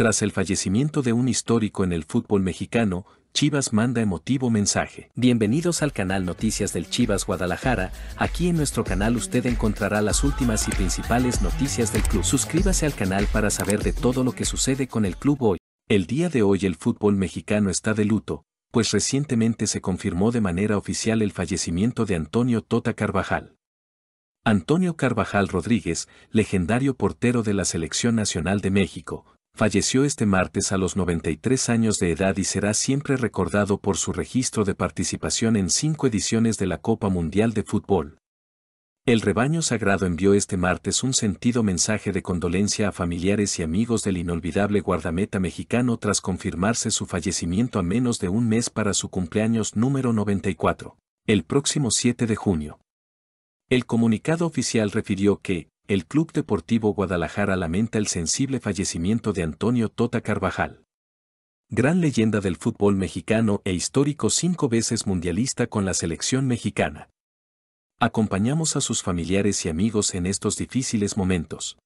Tras el fallecimiento de un histórico en el fútbol mexicano, Chivas manda emotivo mensaje. Bienvenidos al canal Noticias del Chivas Guadalajara. Aquí en nuestro canal usted encontrará las últimas y principales noticias del club. Suscríbase al canal para saber de todo lo que sucede con el club hoy. El día de hoy el fútbol mexicano está de luto, pues recientemente se confirmó de manera oficial el fallecimiento de Antonio Tota Carvajal. Antonio Carvajal Rodríguez, legendario portero de la Selección Nacional de México, falleció este martes a los 93 años de edad y será siempre recordado por su registro de participación en cinco ediciones de la Copa Mundial de Fútbol. El rebaño sagrado envió este martes un sentido mensaje de condolencia a familiares y amigos del inolvidable guardameta mexicano tras confirmarse su fallecimiento a menos de un mes para su cumpleaños número 94, el próximo 7 de junio. El comunicado oficial refirió que, el Club Deportivo Guadalajara lamenta el sensible fallecimiento de Antonio Tota Carvajal. Gran leyenda del fútbol mexicano e histórico cinco veces mundialista con la selección mexicana. Acompañamos a sus familiares y amigos en estos difíciles momentos.